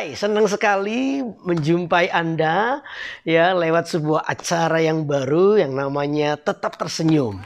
Hai, senang sekali menjumpai Anda ya lewat sebuah acara yang baru yang namanya Tetap Tersenyum.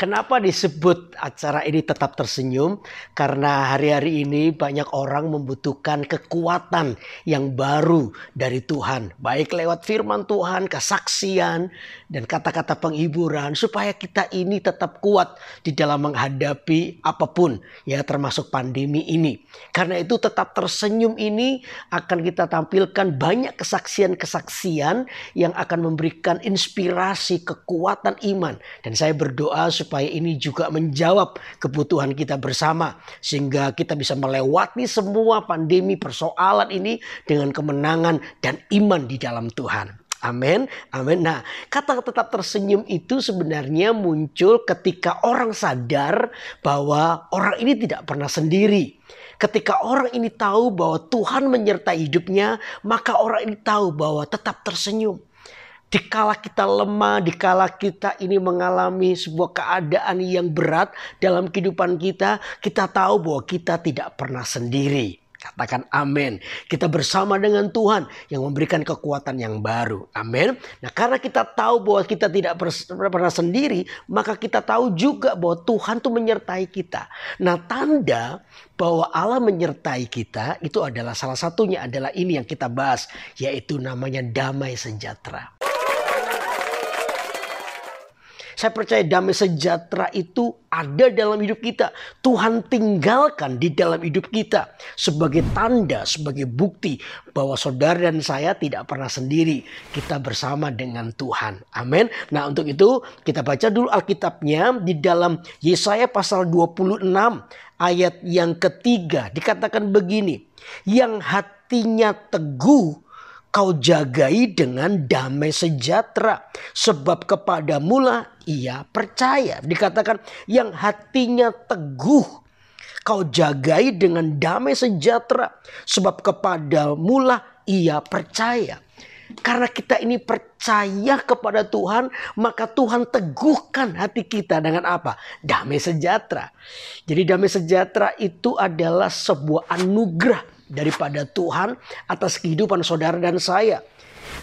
Kenapa disebut acara ini tetap tersenyum? Karena hari-hari ini banyak orang membutuhkan kekuatan yang baru dari Tuhan, baik lewat firman Tuhan, kesaksian, dan kata-kata penghiburan, supaya kita ini tetap kuat di dalam menghadapi apapun, ya, termasuk pandemi ini. Karena itu, tetap tersenyum ini akan kita tampilkan banyak kesaksian-kesaksian yang akan memberikan inspirasi kekuatan iman, dan saya berdoa supaya supaya ini juga menjawab kebutuhan kita bersama sehingga kita bisa melewati semua pandemi persoalan ini dengan kemenangan dan iman di dalam Tuhan. Amin, amin. Nah, kata tetap tersenyum itu sebenarnya muncul ketika orang sadar bahwa orang ini tidak pernah sendiri. Ketika orang ini tahu bahwa Tuhan menyertai hidupnya, maka orang ini tahu bahwa tetap tersenyum. Dikala kita lemah, dikala kita ini mengalami sebuah keadaan yang berat dalam kehidupan kita, kita tahu bahwa kita tidak pernah sendiri. Katakan amin. Kita bersama dengan Tuhan yang memberikan kekuatan yang baru. Amin. Nah, karena kita tahu bahwa kita tidak pernah sendiri, maka kita tahu juga bahwa Tuhan itu menyertai kita. Nah, tanda bahwa Allah menyertai kita itu adalah salah satunya adalah ini yang kita bahas, yaitu namanya damai sejahtera. Saya percaya damai sejahtera itu ada dalam hidup kita. Tuhan tinggalkan di dalam hidup kita sebagai tanda, sebagai bukti bahwa saudara dan saya tidak pernah sendiri. Kita bersama dengan Tuhan. Amin. Nah, untuk itu kita baca dulu Alkitabnya di dalam Yesaya pasal 26 ayat yang ketiga dikatakan begini. Yang hatinya teguh kau jagai dengan damai sejahtera sebab kepadamulah ia percaya. Dikatakan yang hatinya teguh kau jagai dengan damai sejahtera sebab lah ia percaya. Karena kita ini percaya kepada Tuhan, maka Tuhan teguhkan hati kita dengan apa? Damai sejahtera. Jadi damai sejahtera itu adalah sebuah anugerah daripada Tuhan atas kehidupan saudara dan saya.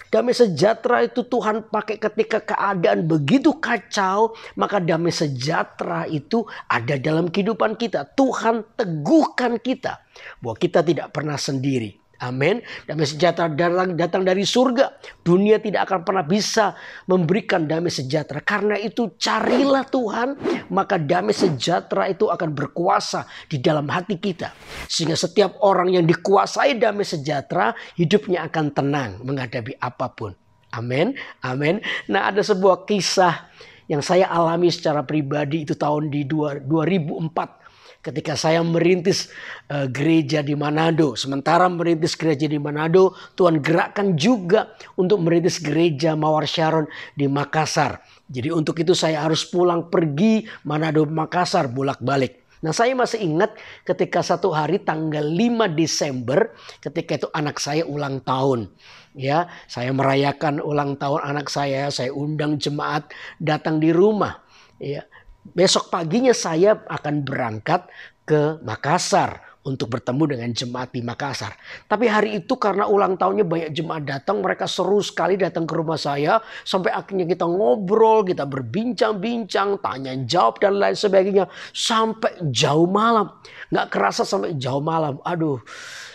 Damai sejahtera itu Tuhan pakai ketika keadaan begitu kacau, maka damai sejahtera itu ada dalam kehidupan kita. Tuhan teguhkan kita bahwa kita tidak pernah sendiri. Amin. Damai sejahtera datang, datang dari surga. Dunia tidak akan pernah bisa memberikan damai sejahtera. Karena itu carilah Tuhan. Maka damai sejahtera itu akan berkuasa di dalam hati kita. Sehingga setiap orang yang dikuasai damai sejahtera. Hidupnya akan tenang menghadapi apapun. Amin. Amin. Nah ada sebuah kisah yang saya alami secara pribadi itu tahun di 2004 ketika saya merintis uh, gereja di Manado. Sementara merintis gereja di Manado, Tuhan gerakkan juga untuk merintis gereja Mawar Sharon di Makassar. Jadi untuk itu saya harus pulang pergi Manado Makassar bolak-balik. Nah saya masih ingat ketika satu hari tanggal 5 Desember ketika itu anak saya ulang tahun. Ya, saya merayakan ulang tahun anak saya, saya undang jemaat datang di rumah. Ya, besok paginya saya akan berangkat ke Makassar untuk bertemu dengan jemaat di Makassar. Tapi hari itu karena ulang tahunnya banyak jemaat datang, mereka seru sekali datang ke rumah saya. Sampai akhirnya kita ngobrol, kita berbincang-bincang, tanya jawab dan lain sebagainya. Sampai jauh malam. Nggak kerasa sampai jauh malam. Aduh,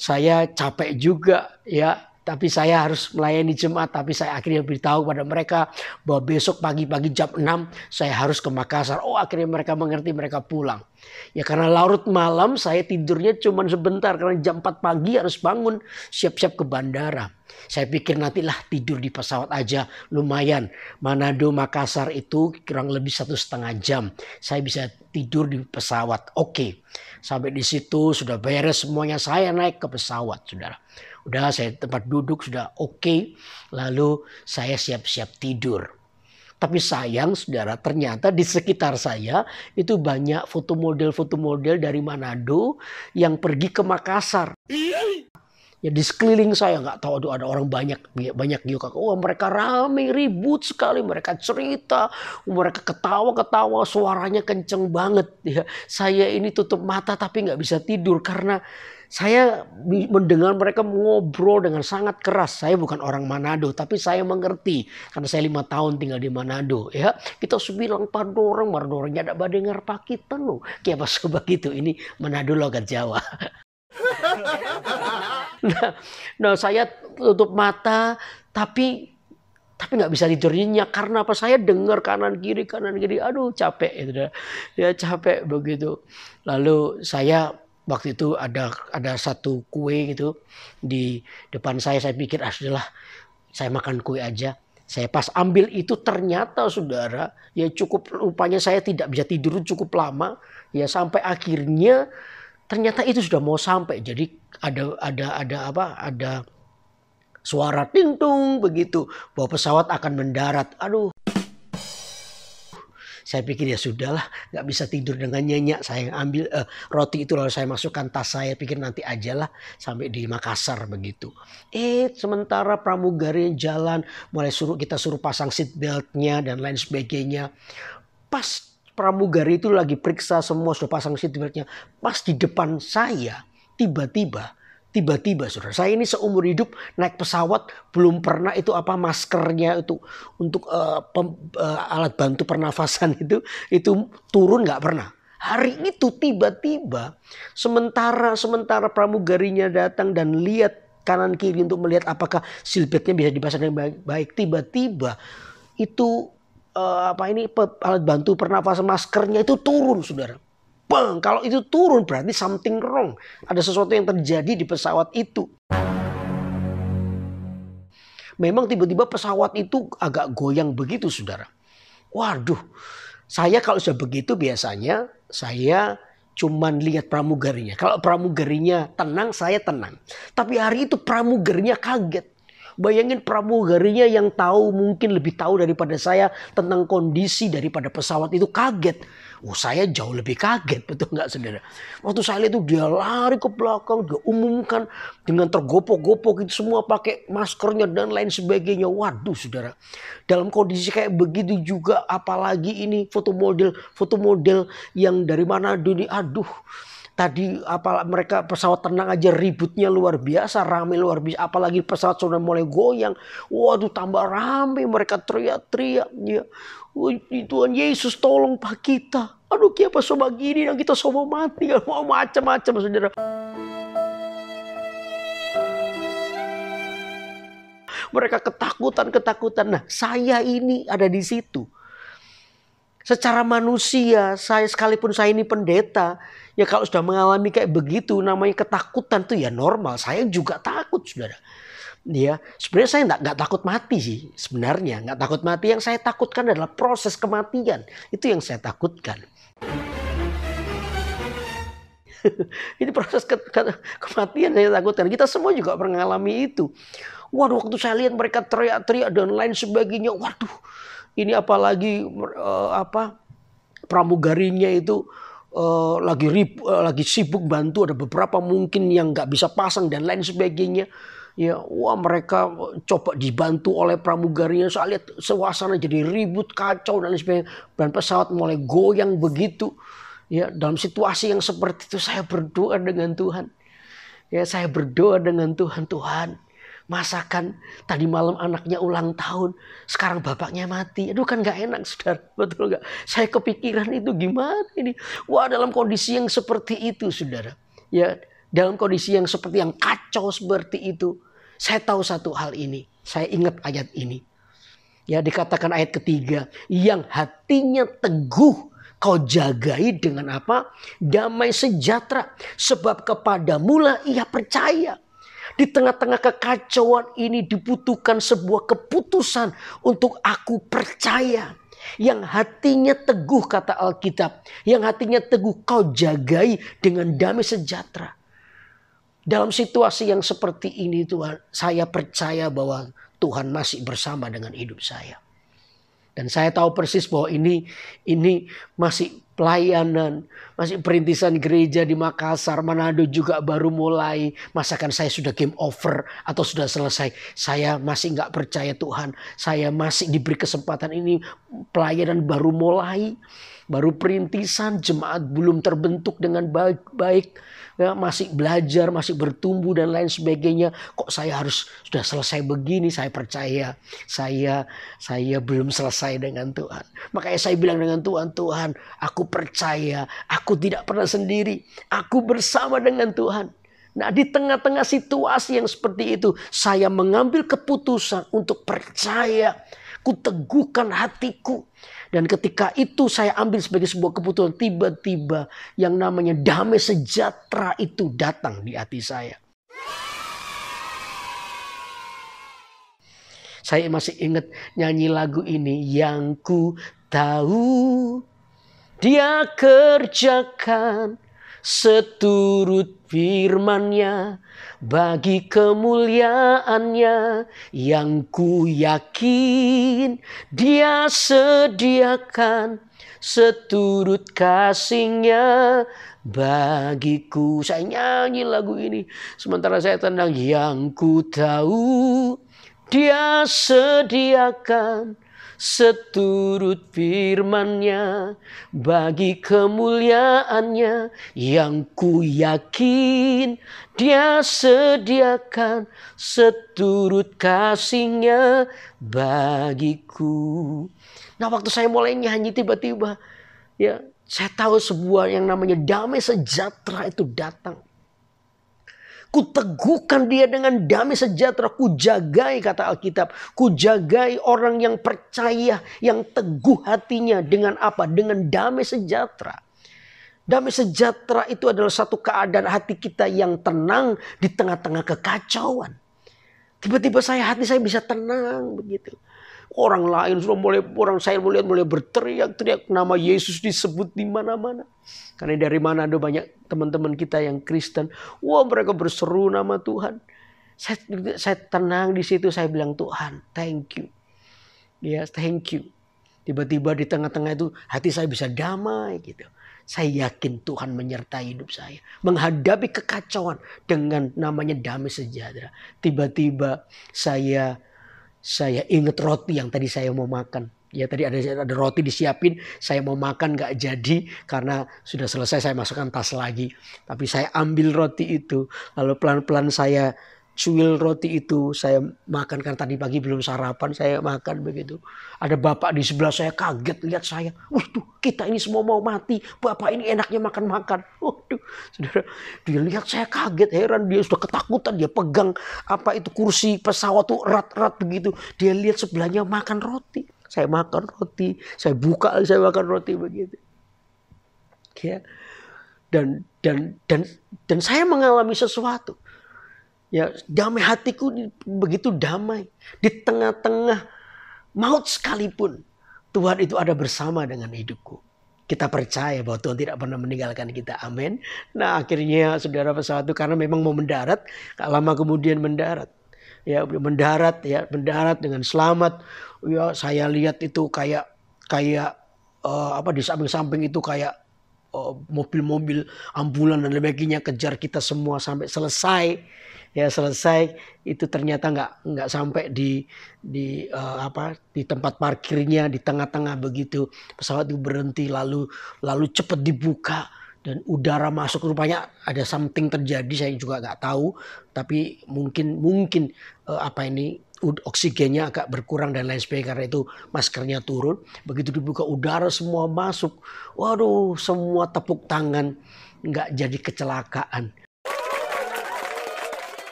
saya capek juga ya tapi saya harus melayani jemaat, tapi saya akhirnya beritahu kepada mereka bahwa besok pagi-pagi jam 6 saya harus ke Makassar. Oh akhirnya mereka mengerti, mereka pulang. Ya karena larut malam saya tidurnya cuma sebentar karena jam 4 pagi harus bangun siap-siap ke bandara. Saya pikir nantilah tidur di pesawat aja lumayan. Manado Makassar itu kurang lebih satu setengah jam. Saya bisa tidur di pesawat. Oke, sampai di situ sudah beres semuanya. Saya naik ke pesawat, saudara. Udah saya tempat duduk sudah oke. Okay. Lalu saya siap-siap tidur. Tapi sayang saudara ternyata di sekitar saya itu banyak foto model-foto model dari Manado yang pergi ke Makassar. Ya di sekeliling saya nggak tahu aduh, ada orang banyak banyak juga. Wah oh, mereka rame ribut sekali mereka cerita mereka ketawa ketawa suaranya kenceng banget ya. Saya ini tutup mata tapi nggak bisa tidur karena saya mendengar mereka ngobrol dengan sangat keras. Saya bukan orang Manado, tapi saya mengerti karena saya lima tahun tinggal di Manado. Ya, kita bilang pada orangnya ada badengar pakitan loh. Kayak sebab begitu? ini Manado logat Jawa. Nah, nah, saya tutup mata, tapi tapi nggak bisa tidur nyenyak karena apa saya dengar kanan kiri kanan kiri aduh capek itu ya capek begitu lalu saya waktu itu ada ada satu kue gitu di depan saya saya pikir ah sudahlah saya makan kue aja saya pas ambil itu ternyata saudara ya cukup rupanya saya tidak bisa tidur cukup lama ya sampai akhirnya ternyata itu sudah mau sampai jadi ada ada ada apa ada suara ting begitu bahwa pesawat akan mendarat aduh saya pikir ya sudahlah, nggak bisa tidur dengan nyenyak. Saya ambil uh, roti itu lalu saya masukkan tas saya. Pikir nanti ajalah sampai di Makassar begitu. Eh sementara pramugari jalan mulai suruh kita suruh pasang seat beltnya dan lain sebagainya. Pas pramugari itu lagi periksa semua sudah pasang seat beltnya. Pas di depan saya tiba-tiba tiba-tiba saudara. Saya ini seumur hidup naik pesawat belum pernah itu apa maskernya itu untuk uh, pem, uh, alat bantu pernafasan itu itu turun nggak pernah. Hari itu tiba-tiba sementara sementara pramugarinya datang dan lihat kanan kiri untuk melihat apakah silbetnya bisa dipasang dengan baik. Tiba-tiba itu uh, apa ini alat bantu pernafasan maskernya itu turun saudara bang Kalau itu turun berarti something wrong. Ada sesuatu yang terjadi di pesawat itu. Memang tiba-tiba pesawat itu agak goyang begitu, saudara. Waduh, saya kalau sudah begitu biasanya saya cuman lihat pramugarinya. Kalau pramugarinya tenang, saya tenang. Tapi hari itu pramugarinya kaget. Bayangin pramugarinya yang tahu mungkin lebih tahu daripada saya tentang kondisi daripada pesawat itu kaget. Oh, saya jauh lebih kaget, betul nggak saudara? Waktu saya lihat itu dia lari ke belakang, dia umumkan dengan tergopok-gopok itu semua pakai maskernya dan lain sebagainya. Waduh saudara, dalam kondisi kayak begitu juga apalagi ini foto model, foto model yang dari mana dunia, aduh tadi apa mereka pesawat tenang aja ributnya luar biasa ramai luar biasa apalagi pesawat sudah mulai goyang waduh tambah ramai mereka teriak-teriak ya Tuhan Yesus tolong pak kita aduh kenapa sobat gini dan kita semua mati mau macam-macam saudara mereka ketakutan ketakutan nah saya ini ada di situ secara manusia saya sekalipun saya ini pendeta ya kalau sudah mengalami kayak begitu namanya ketakutan tuh ya normal saya juga takut saudara ya sebenarnya saya nggak nggak takut mati sih sebenarnya nggak takut mati yang saya takutkan adalah proses kematian itu yang saya takutkan ini proses ke, ke, kematian yang saya takutkan kita semua juga pernah mengalami itu waduh waktu saya lihat mereka teriak-teriak dan lain sebagainya waduh ini apalagi uh, apa pramugarinya itu uh, lagi rib, uh, lagi sibuk bantu ada beberapa mungkin yang nggak bisa pasang dan lain sebagainya ya wah mereka coba dibantu oleh pramugarinya saya lihat suasana jadi ribut kacau dan lain sebagainya dan pesawat mulai goyang begitu ya dalam situasi yang seperti itu saya berdoa dengan Tuhan ya saya berdoa dengan Tuhan Tuhan masakan tadi malam anaknya ulang tahun sekarang bapaknya mati aduh kan nggak enak saudara betul nggak saya kepikiran itu gimana ini wah dalam kondisi yang seperti itu saudara ya dalam kondisi yang seperti yang kacau seperti itu saya tahu satu hal ini saya ingat ayat ini ya dikatakan ayat ketiga yang hatinya teguh kau jagai dengan apa damai sejahtera sebab kepada mula ia percaya di tengah-tengah kekacauan ini dibutuhkan sebuah keputusan untuk aku percaya. Yang hatinya teguh kata Alkitab. Yang hatinya teguh kau jagai dengan damai sejahtera. Dalam situasi yang seperti ini Tuhan, saya percaya bahwa Tuhan masih bersama dengan hidup saya. Dan saya tahu persis bahwa ini ini masih pelayanan, masih perintisan gereja di Makassar, Manado juga baru mulai. Masakan saya sudah game over atau sudah selesai. Saya masih nggak percaya Tuhan. Saya masih diberi kesempatan ini pelayanan baru mulai baru perintisan, jemaat belum terbentuk dengan baik ya, masih belajar, masih bertumbuh dan lain sebagainya. Kok saya harus sudah selesai begini? Saya percaya, saya saya belum selesai dengan Tuhan. Makanya saya bilang dengan Tuhan, Tuhan, aku percaya, aku tidak pernah sendiri, aku bersama dengan Tuhan. Nah, di tengah-tengah situasi yang seperti itu, saya mengambil keputusan untuk percaya. Kuteguhkan hatiku dan ketika itu saya ambil sebagai sebuah keputusan, tiba-tiba yang namanya damai sejahtera itu datang di hati saya. Saya masih ingat nyanyi lagu ini yang ku tahu dia kerjakan seturut firmannya bagi kemuliaannya yang ku yakin dia sediakan seturut kasihnya bagiku. Saya nyanyi lagu ini sementara saya tenang yang ku tahu dia sediakan seturut Firman-Nya bagi kemuliaannya yang ku yakin dia sediakan seturut kasihnya bagiku. Nah waktu saya mulai nyanyi tiba-tiba ya saya tahu sebuah yang namanya damai sejahtera itu datang. Kuteguhkan dia dengan damai sejahtera. Kujagai kata Alkitab. Kujagai orang yang percaya, yang teguh hatinya dengan apa? Dengan damai sejahtera. Damai sejahtera itu adalah satu keadaan hati kita yang tenang di tengah-tengah kekacauan. Tiba-tiba saya hati saya bisa tenang begitu. Orang lain sudah mulai orang saya melihat mulai berteriak-teriak nama Yesus disebut di mana-mana. Karena dari mana ada banyak teman-teman kita yang Kristen, wah mereka berseru nama Tuhan. Saya, saya tenang di situ saya bilang Tuhan, thank you. Ya, yes, thank you. Tiba-tiba di tengah-tengah itu hati saya bisa damai gitu. Saya yakin Tuhan menyertai hidup saya. Menghadapi kekacauan dengan namanya damai sejahtera. Tiba-tiba saya saya ingat roti yang tadi saya mau makan. Ya tadi ada ada roti disiapin, saya mau makan nggak jadi karena sudah selesai saya masukkan tas lagi. Tapi saya ambil roti itu, lalu pelan-pelan saya cuil roti itu saya makan karena tadi pagi belum sarapan saya makan begitu. Ada bapak di sebelah saya kaget lihat saya. Waduh kita ini semua mau mati. Bapak ini enaknya makan-makan. Waduh saudara dia lihat saya kaget heran dia sudah ketakutan dia pegang apa itu kursi pesawat tuh erat-erat begitu. Dia lihat sebelahnya makan roti. Saya makan roti, saya buka saya makan roti begitu. Ya. Dan dan dan dan saya mengalami sesuatu Ya, damai hatiku begitu damai di tengah-tengah maut sekalipun. Tuhan itu ada bersama dengan hidupku. Kita percaya bahwa Tuhan tidak pernah meninggalkan kita. Amin. Nah akhirnya saudara pesawat itu karena memang mau mendarat. lama kemudian mendarat ya mendarat ya mendarat dengan selamat ya saya lihat itu kayak kayak uh, apa di samping-samping itu kayak Eh, mobil-mobil ambulan dan sebagainya kejar kita semua sampai selesai ya selesai itu ternyata nggak nggak sampai di di uh, apa di tempat parkirnya di tengah-tengah begitu pesawat itu berhenti lalu lalu cepat dibuka dan udara masuk rupanya ada something terjadi saya juga nggak tahu tapi mungkin mungkin uh, apa ini oksigennya agak berkurang dan lain sebagainya karena itu maskernya turun. Begitu dibuka udara semua masuk. Waduh, semua tepuk tangan nggak jadi kecelakaan.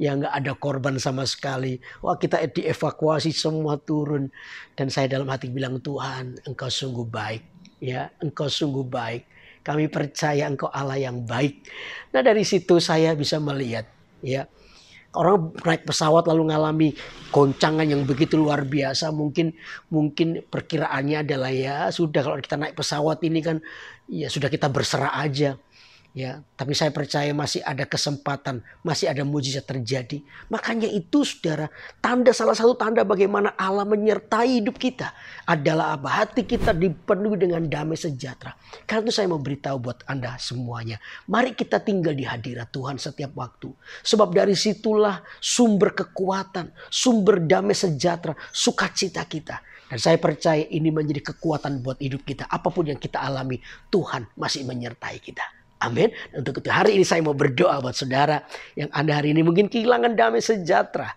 Ya nggak ada korban sama sekali. Wah kita dievakuasi semua turun dan saya dalam hati bilang Tuhan, Engkau sungguh baik. Ya, Engkau sungguh baik. Kami percaya Engkau Allah yang baik. Nah dari situ saya bisa melihat ya orang naik pesawat lalu ngalami goncangan yang begitu luar biasa mungkin mungkin perkiraannya adalah ya sudah kalau kita naik pesawat ini kan ya sudah kita berserah aja ya tapi saya percaya masih ada kesempatan masih ada mujizat terjadi makanya itu saudara tanda salah satu tanda bagaimana Allah menyertai hidup kita adalah apa hati kita dipenuhi dengan damai sejahtera karena itu saya mau beritahu buat anda semuanya mari kita tinggal di hadirat Tuhan setiap waktu sebab dari situlah sumber kekuatan sumber damai sejahtera sukacita kita dan saya percaya ini menjadi kekuatan buat hidup kita apapun yang kita alami Tuhan masih menyertai kita Amin. Untuk itu hari ini saya mau berdoa buat saudara yang Anda hari ini mungkin kehilangan damai sejahtera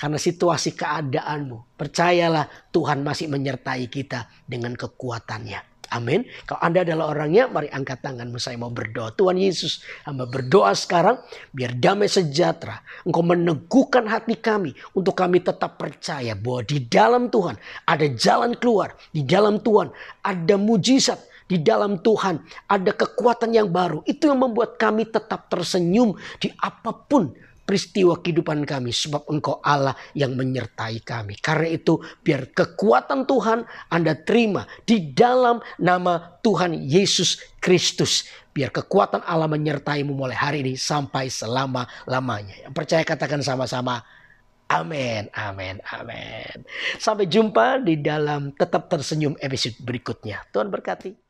karena situasi keadaanmu. Percayalah Tuhan masih menyertai kita dengan kekuatannya. Amin. Kalau Anda adalah orangnya, mari angkat tanganmu. Saya mau berdoa. Tuhan Yesus, hamba berdoa sekarang biar damai sejahtera. Engkau meneguhkan hati kami untuk kami tetap percaya bahwa di dalam Tuhan ada jalan keluar. Di dalam Tuhan ada mujizat di dalam Tuhan ada kekuatan yang baru. Itu yang membuat kami tetap tersenyum di apapun peristiwa kehidupan kami sebab engkau Allah yang menyertai kami. Karena itu biar kekuatan Tuhan Anda terima di dalam nama Tuhan Yesus Kristus. Biar kekuatan Allah menyertaimu mulai hari ini sampai selama-lamanya. Yang percaya katakan sama-sama Amin, amin, amin. Sampai jumpa di dalam tetap tersenyum episode berikutnya. Tuhan berkati.